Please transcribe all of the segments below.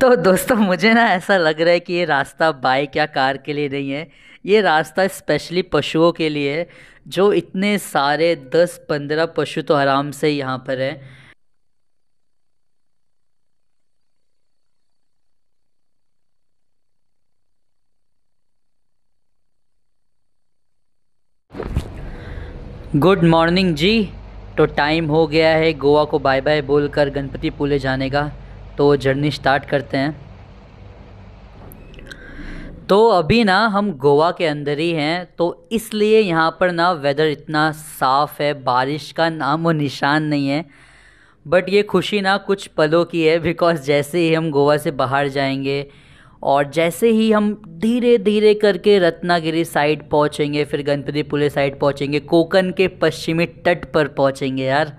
तो दोस्तों मुझे ना ऐसा लग रहा है कि ये रास्ता बाइक या कार के लिए नहीं है ये रास्ता स्पेशली पशुओं के लिए है जो इतने सारे दस पंद्रह पशु तो आराम से यहाँ पर हैं गुड मॉर्निंग जी तो टाइम हो गया है गोवा को बाय बाय बोलकर गणपति पुले जाने का तो जर्नी स्टार्ट करते हैं तो अभी ना हम गोवा के अंदर ही हैं तो इसलिए यहाँ पर ना वेदर इतना साफ़ है बारिश का नाम व निशान नहीं है बट ये खुशी ना कुछ पलों की है बिकॉज़ जैसे ही हम गोवा से बाहर जाएंगे और जैसे ही हम धीरे धीरे करके रत्नागिरी साइड पहुँचेंगे फिर गणपति पुले साइड पहुँचेंगे कोकन के पश्चिमी तट पर पहुँचेंगे यार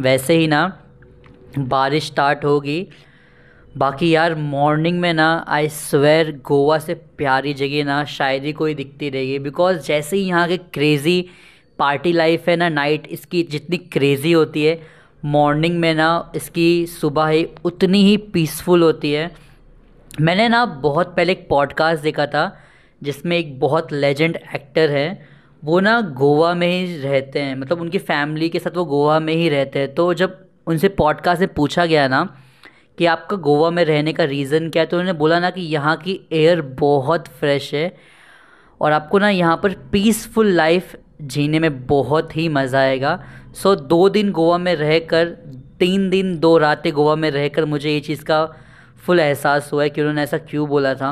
वैसे ही ना बारिश स्टार्ट होगी बाकी यार मॉर्निंग में ना आई स्वेर गोवा से प्यारी जगह ना शायरी कोई दिखती रहेगी बिकॉज जैसे ही यहाँ के क्रेज़ी पार्टी लाइफ है ना नाइट इसकी जितनी क्रेज़ी होती है मॉर्निंग में ना इसकी सुबह ही उतनी ही पीसफुल होती है मैंने ना बहुत पहले एक पॉडकास्ट देखा था जिसमें एक बहुत लेजेंड एक्टर है वो ना गोवा में ही रहते हैं मतलब उनकी फैमिली के साथ वो गोवा में ही रहते हैं तो जब उनसे पॉडकास्ट में पूछा गया ना कि आपका गोवा में रहने का रीज़न क्या है तो उन्होंने बोला ना कि यहाँ की एयर बहुत फ्रेश है और आपको ना यहाँ पर पीसफुल लाइफ जीने में बहुत ही मज़ा आएगा सो दो दिन गोवा में रह कर तीन दिन दो रातें गोवा में रह कर मुझे ये चीज़ का फुल एहसास हुआ है कि उन्होंने ऐसा क्यों बोला था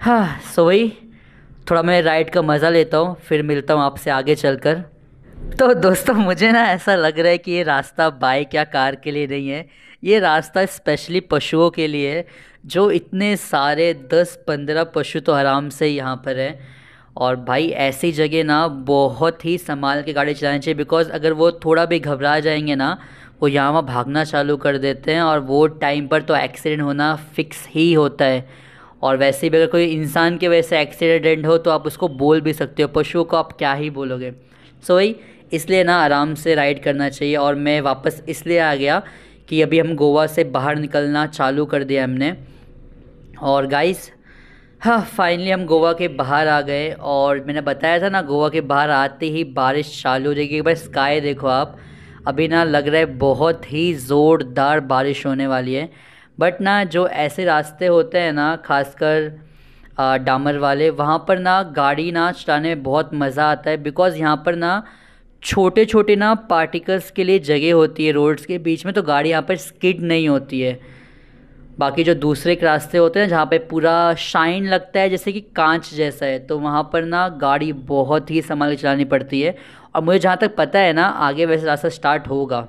हाँ सो वही थोड़ा मैं राइड का मज़ा लेता हूँ फिर मिलता हूँ आपसे आगे चल कर तो दोस्तों मुझे ना ऐसा लग रहा है कि ये रास्ता बाइक या कार के लिए नहीं है ये रास्ता स्पेशली पशुओं के लिए है जो इतने सारे दस पंद्रह पशु तो आराम से यहाँ पर हैं और भाई ऐसी जगह ना बहुत ही संभाल के गाड़ी चलानी चाहिए बिकॉज़ अगर वो थोड़ा भी घबरा जाएंगे ना वो यहाँ वहाँ भागना चालू कर देते हैं और वो टाइम पर तो एक्सीडेंट होना फिक्स ही होता है और वैसे भी अगर कोई इंसान के वजह से एक्सीडेंट हो तो आप उसको बोल भी सकते हो पशुओं को आप क्या ही बोलोगे सो so, वही इसलिए ना आराम से राइड करना चाहिए और मैं वापस इसलिए आ गया कि अभी हम गोवा से बाहर निकलना चालू कर दिया हमने और गाइस हाँ फाइनली हम गोवा के बाहर आ गए और मैंने बताया था ना गोवा के बाहर आते ही बारिश चालू हो जाएगी बस स्काई देखो आप अभी ना लग रहा है बहुत ही ज़ोरदार बारिश होने वाली है बट ना जो ऐसे रास्ते होते हैं ना खासकर डामर वाले वहाँ पर ना गाड़ी ना चलाने में बहुत मज़ा आता है बिकॉज़ यहाँ पर ना छोटे छोटे ना पार्टिकल्स के लिए जगह होती है रोड्स के बीच में तो गाड़ी यहाँ पर स्किड नहीं होती है बाकी जो दूसरे के रास्ते होते हैं जहाँ पे पूरा शाइन लगता है जैसे कि कांच जैसा है तो वहाँ पर ना गाड़ी बहुत ही संभाल के चलानी पड़ती है और मुझे जहाँ तक पता है ना आगे वैसे रास्ता स्टार्ट होगा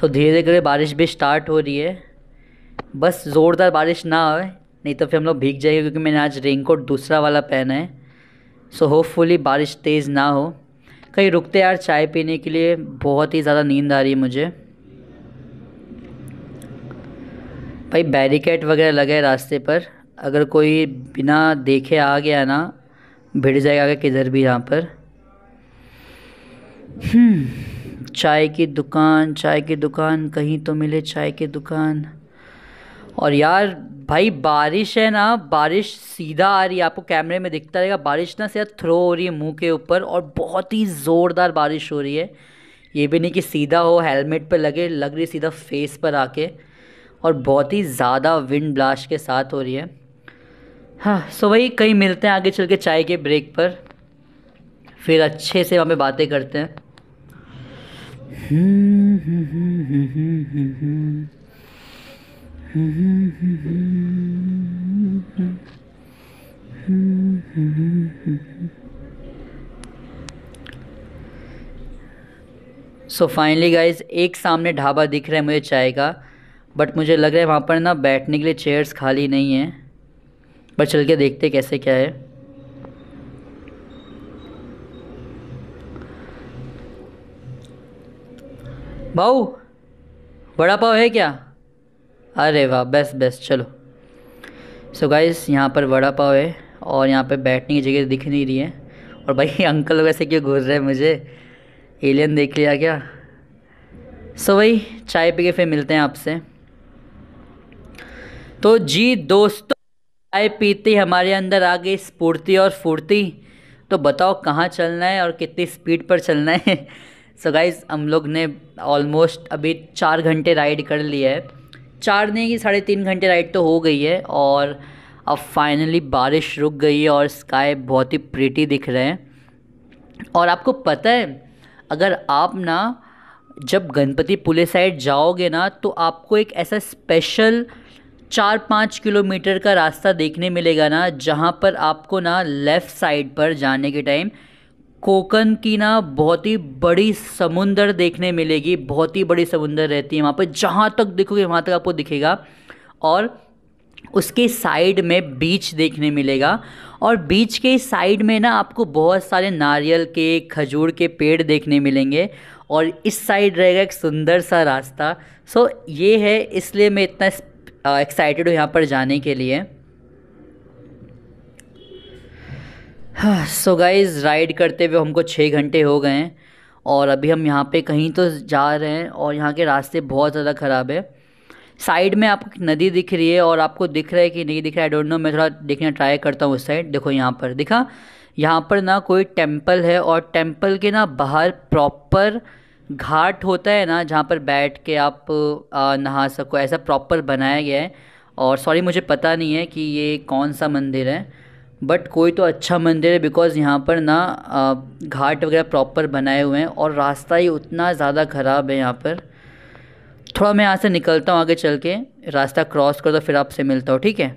सो धीरे धीरे करके बारिश भी स्टार्ट हो रही है बस ज़ोरदार बारिश ना हो नहीं तो फिर हम लोग भीग जाएंगे क्योंकि मैंने आज रेनकोट दूसरा वाला पहना है सो होपफुली बारिश तेज़ ना हो कहीं रुकते यार चाय पीने के लिए बहुत ही ज़्यादा नींद आ रही है मुझे भाई बैरिकेड वगैरह लगे रास्ते पर अगर कोई बिना देखे आ गया ना भिड़ जाएगा आगे किधर भी यहाँ पर हम्म, चाय की दुकान चाय की दुकान कहीं तो मिले चाय की दुकान और यार भाई बारिश है ना बारिश सीधा आ रही है आपको कैमरे में दिखता रहेगा बारिश ना सीधा थ्रो हो रही है मुंह के ऊपर और बहुत ही ज़ोरदार बारिश हो रही है ये भी नहीं कि सीधा हो हेलमेट पे लगे लग रही सीधा फेस पर आके और बहुत ही ज़्यादा विंड ब्लास्ट के साथ हो रही है हाँ सो वही कहीं मिलते हैं आगे चल के चाय के ब्रेक पर फिर अच्छे से वहाँ पर बातें करते हैं हम्म, हम्म, हम्म, सो फाइनली गाइज एक सामने ढाबा दिख रहा है मुझे चाय का बट मुझे लग रहा है वहाँ पर ना बैठने के लिए चेयर्स खाली नहीं है पर चल के देखते कैसे क्या है भाऊ बड़ा पाव है क्या अरे वाह बेस्ट बेस्ट चलो सो गाइस यहाँ पर वड़ा पाव है और यहाँ पे बैठने की जगह दिख नहीं रही है और भाई अंकल वैसे क्यों घूर रहे हैं मुझे एलियन देख लिया क्या सो भाई चाय पी के फिर मिलते हैं आपसे तो जी दोस्तों चाय पीते हमारे अंदर आ गई स्फूर्ति और फुर्ती तो बताओ कहाँ चलना है और कितनी स्पीड पर चलना है सो so गाइज़ हम लोग ने ऑलमोस्ट अभी चार घंटे राइड कर लिया है चार दिन की साढ़े तीन घंटे राइड तो हो गई है और अब फाइनली बारिश रुक गई है और स्काई बहुत ही प्रीटी दिख रहे हैं और आपको पता है अगर आप ना जब गणपति पुले साइड जाओगे ना तो आपको एक ऐसा स्पेशल चार पाँच किलोमीटर का रास्ता देखने मिलेगा ना जहाँ पर आपको ना लेफ़्ट साइड पर जाने के टाइम कोकन की ना बहुत ही बड़ी समुंदर देखने मिलेगी बहुत ही बड़ी समुंदर रहती है वहाँ पर जहाँ तक देखोगे वहाँ तक आपको दिखेगा और उसके साइड में बीच देखने मिलेगा और बीच के साइड में ना आपको बहुत सारे नारियल के खजूर के पेड़ देखने मिलेंगे और इस साइड रहेगा एक सुंदर सा रास्ता सो ये है इसलिए मैं इतना एक्साइटेड हूँ यहाँ पर जाने के लिए सो गाइज़ राइड करते हुए हमको छः घंटे हो गए हैं और अभी हम यहाँ पे कहीं तो जा रहे हैं और यहाँ के रास्ते बहुत ज़्यादा ख़राब है साइड में आपको नदी दिख रही है और आपको दिख रहा है कि नहीं दिख रहा है आई डोंट नो मैं थोड़ा देखना ट्राई करता हूँ उस साइड देखो यहाँ पर दिखा यहाँ पर ना कोई टेम्पल है और टेम्पल के ना बाहर प्रॉपर घाट होता है ना जहाँ पर बैठ के आप नहा सको ऐसा प्रॉपर बनाया गया है और सॉरी मुझे पता नहीं है कि ये कौन सा मंदिर है बट कोई तो अच्छा मंदिर है बिकॉज़ यहाँ पर ना घाट वगैरह प्रॉपर बनाए हुए हैं और रास्ता ही उतना ज़्यादा ख़राब है यहाँ पर थोड़ा मैं यहाँ से निकलता हूँ आगे चल के रास्ता क्रॉस कर दो फिर आपसे मिलता हूँ ठीक है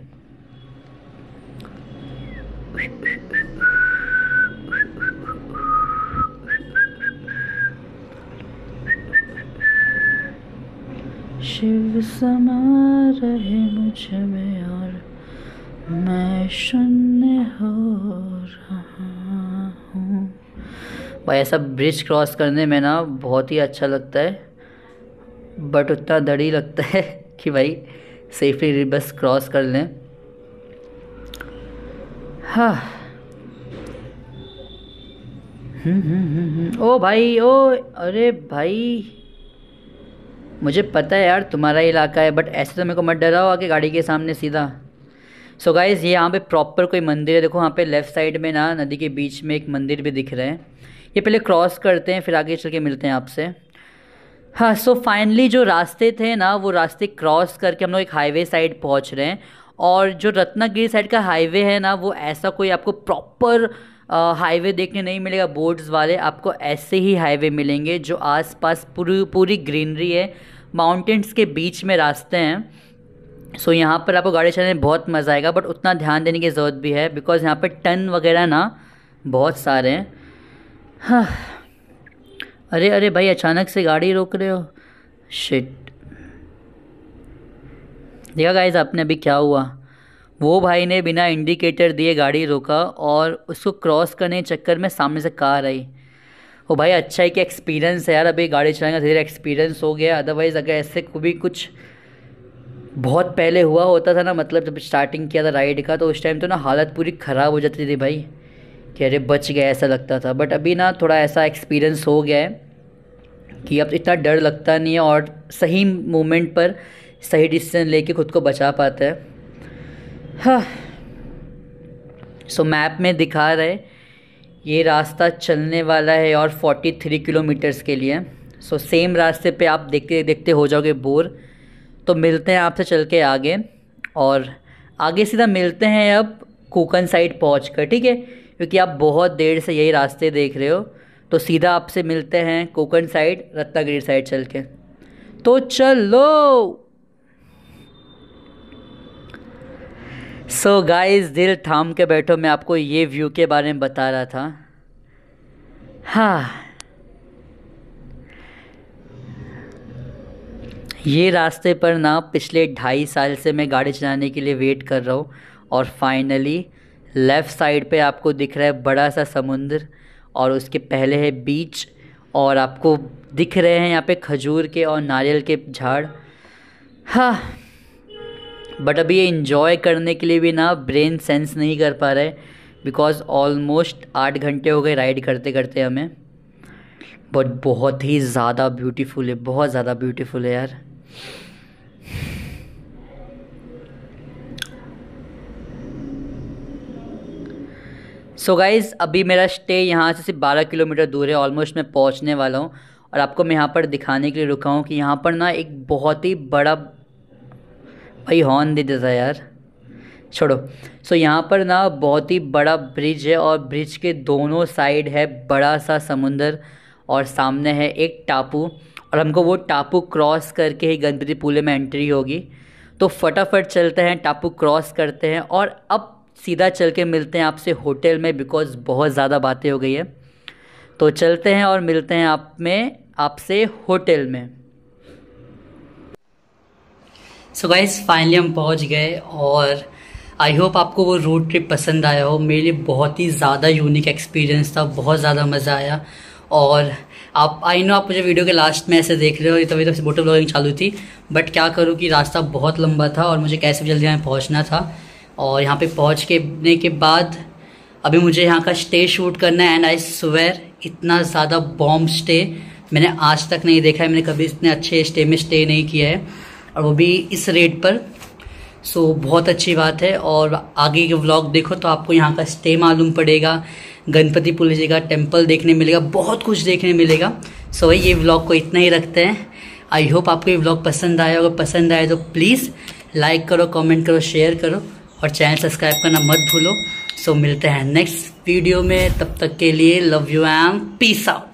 शिव समा रहे मुझ में और मैं शून्य हो रहा हूँ भाई ऐसा ब्रिज क्रॉस करने में ना बहुत ही अच्छा लगता है बट उतना डर ही लगता है कि भाई सेफली बस क्रॉस कर लें हाँ हम्म, हम्म, हम्म, ओ भाई ओ अरे भाई मुझे पता है यार तुम्हारा इलाका है बट ऐसे तो मेरे को मत डराओ आके गाड़ी के सामने सीधा सो so गाइज़ ये यहाँ पे प्रॉपर कोई मंदिर है देखो यहाँ पे लेफ़्ट साइड में ना नदी के बीच में एक मंदिर भी दिख रहा है ये पहले क्रॉस करते हैं फिर आगे चल के मिलते हैं आपसे हाँ सो so फाइनली जो रास्ते थे ना वो रास्ते क्रॉस करके हम लोग एक हाईवे साइड पहुँच रहे हैं और जो रत्नागिरी साइड का हाईवे है ना वो ऐसा कोई आपको प्रॉपर हाईवे देखने नहीं मिलेगा बोर्ड्स वाले आपको ऐसे ही हाईवे मिलेंगे जो आसपास पूरी पूरी ग्रीनरी है माउंटेन्स के बीच में रास्ते हैं सो so, यहाँ पर आपको गाड़ी चलाने में बहुत मज़ा आएगा बट उतना ध्यान देने की ज़रूरत भी है बिकॉज़ यहाँ पर टन वगैरह ना बहुत सारे हैं हाँ अरे अरे भाई अचानक से गाड़ी रोक रहे हो शिट देखा गाइज आपने अभी क्या हुआ वो भाई ने बिना इंडिकेटर दिए गाड़ी रोका और उसको क्रॉस करने के चक्कर में सामने से कार आई वो भाई अच्छा है कि एक्सपीरियंस है यार अभी गाड़ी चलाएंगे धीरे एक्सपीरियंस हो गया अदरवाइज़ अगर ऐसे को भी कुछ बहुत पहले हुआ होता था ना मतलब जब स्टार्टिंग किया था राइड का तो उस टाइम तो ना हालत पूरी ख़राब हो जाती थी भाई कि अरे बच गया ऐसा लगता था बट अभी ना थोड़ा ऐसा एक्सपीरियंस हो गया है कि अब इतना डर लगता नहीं है और सही मोमेंट पर सही डिसीजन लेके खुद को बचा पाता है हाँ सो मैप में दिखा रहे ये रास्ता चलने वाला है और 43 किलोमीटर्स के लिए सो सेम रास्ते पे आप देखते देखते हो जाओगे बोर तो मिलते हैं आपसे चल के आगे और आगे सीधा मिलते हैं अब कोकन साइड पहुँच कर ठीक है क्योंकि आप बहुत देर से यही रास्ते देख रहे हो तो सीधा आपसे मिलते हैं कोकन साइड रत्नागिरी साइड चल के तो चलो सो so गाइस दिल थाम के बैठो मैं आपको ये व्यू के बारे में बता रहा था हाँ ये रास्ते पर ना पिछले ढाई साल से मैं गाड़ी चलाने के लिए वेट कर रहा हूँ और फाइनली लेफ़्ट साइड पे आपको दिख रहा है बड़ा सा समुंदर और उसके पहले है बीच और आपको दिख रहे हैं यहाँ पे खजूर के और नारियल के झाड़ हाँ बट अभी ये इन्जॉय करने के लिए भी ना ब्रेन सेंस नहीं कर पा रहे बिकॉज़ ऑलमोस्ट आठ घंटे हो गए राइड करते करते हमें बट बहुत ही ज़्यादा ब्यूटीफुल है बहुत ज़्यादा ब्यूटीफुल है यार सो so गाइज़ अभी मेरा स्टे यहाँ से सिर्फ बारह किलोमीटर दूर है ऑलमोस्ट मैं पहुँचने वाला हूँ और आपको मैं यहाँ पर दिखाने के लिए रुका हूँ कि यहाँ पर ना एक बहुत ही बड़ा भाई हॉर्न दे देता यार छोड़ो सो so, यहाँ पर ना बहुत ही बड़ा ब्रिज है और ब्रिज के दोनों साइड है बड़ा सा समुंदर और सामने है एक टापू और हमको वो टापू क्रॉस करके ही गणपति पुले में एंट्री होगी तो फटाफट चलते हैं टापू क्रॉस करते हैं और अब सीधा चल के मिलते हैं आपसे होटल में बिकॉज़ बहुत ज़्यादा बातें हो गई है तो चलते हैं और मिलते हैं आप में आपसे होटल में सो गाइज फाइनली हम पहुंच गए और आई होप आपको वो रोड ट्रिप पसंद आया हो मेरे लिए बहुत ही ज़्यादा यूनिक एक्सपीरियंस था बहुत ज़्यादा मज़ा आया और आप आई नो आप मुझे वीडियो के लास्ट में ऐसे देख रहे हो तभी तो से मोटर ब्लॉगिंग चालू थी बट क्या करूँ कि रास्ता बहुत लंबा था और मुझे कैसे जल्दी यहाँ पहुँचना था और यहाँ पे पहुँच के के बाद अभी मुझे यहाँ का स्टे शूट करना है एंड आई स्वेयर इतना ज़्यादा बॉम्ब स्टे मैंने आज तक नहीं देखा है मैंने कभी इतने अच्छे स्टे में स्टे नहीं किया है और वो भी इस रेट पर सो so, बहुत अच्छी बात है और आगे के व्लॉग देखो तो आपको यहाँ का स्टे मालूम पड़ेगा गणपति का टेम्पल देखने मिलेगा बहुत कुछ देखने मिलेगा सो भाई ये व्लॉग को इतना ही रखते हैं आई होप आपको ये व्लॉग पसंद आया अगर पसंद आए तो प्लीज़ लाइक करो कमेंट करो शेयर करो और चैनल सब्सक्राइब करना मत भूलो सो मिलते हैं नेक्स्ट वीडियो में तब तक के लिए लव यू एम पीस आउट